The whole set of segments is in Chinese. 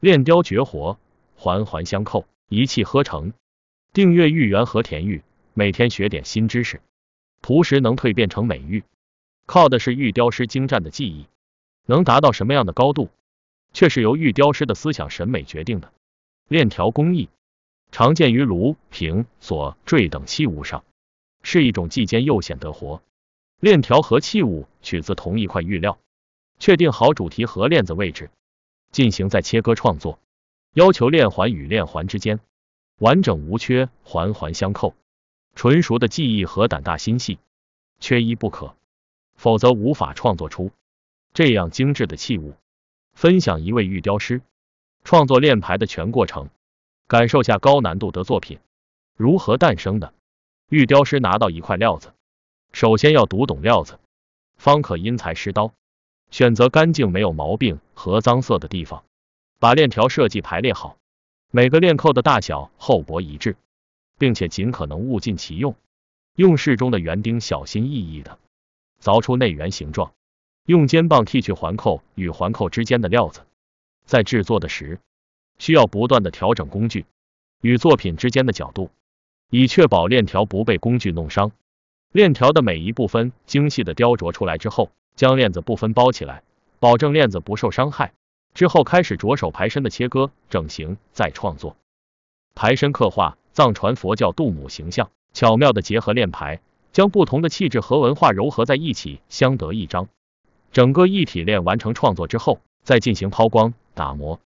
链雕绝活，环环相扣，一气呵成。订阅玉缘和田玉，每天学点新知识。图石能蜕变成美玉，靠的是玉雕师精湛的技艺。能达到什么样的高度，却是由玉雕师的思想审美决定的。链条工艺常见于炉、瓶、锁、坠等器物上，是一种既尖又显得活。链条和器物取自同一块玉料，确定好主题和链子位置。进行在切割创作，要求链环与链环之间完整无缺，环环相扣，纯熟的技艺和胆大心细缺一不可，否则无法创作出这样精致的器物。分享一位玉雕师创作链牌的全过程，感受下高难度的作品如何诞生的。玉雕师拿到一块料子，首先要读懂料子，方可因材施刀。选择干净没有毛病和脏色的地方，把链条设计排列好，每个链扣的大小厚薄一致，并且尽可能物尽其用。用适中的圆钉，小心翼翼的凿出内圆形状，用尖棒剔去环扣与环扣之间的料子。在制作的时，需要不断的调整工具与作品之间的角度，以确保链条不被工具弄伤。链条的每一部分精细的雕琢出来之后。将链子部分包起来，保证链子不受伤害。之后开始着手排身的切割、整形，再创作。排身刻画藏传佛教度母形象，巧妙的结合链牌，将不同的气质和文化糅合在一起，相得益彰。整个一体链完成创作之后，再进行抛光打磨。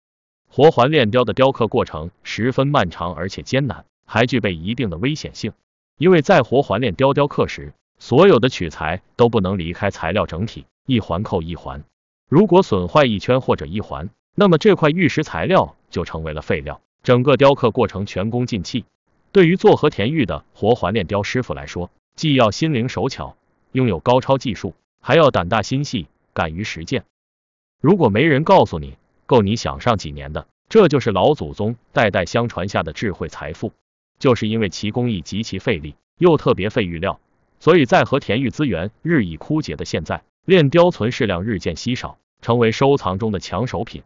活环链雕的雕刻过程十分漫长而且艰难，还具备一定的危险性，因为在活环链雕雕刻时。所有的取材都不能离开材料整体，一环扣一环。如果损坏一圈或者一环，那么这块玉石材料就成为了废料，整个雕刻过程全功尽弃。对于做和田玉的活环链雕师傅来说，既要心灵手巧，拥有高超技术，还要胆大心细，敢于实践。如果没人告诉你，够你想上几年的。这就是老祖宗代代相传下的智慧财富。就是因为其工艺极其费力，又特别费玉料。所以在和田玉资源日益枯竭的现在，链雕存世量日渐稀少，成为收藏中的抢手品。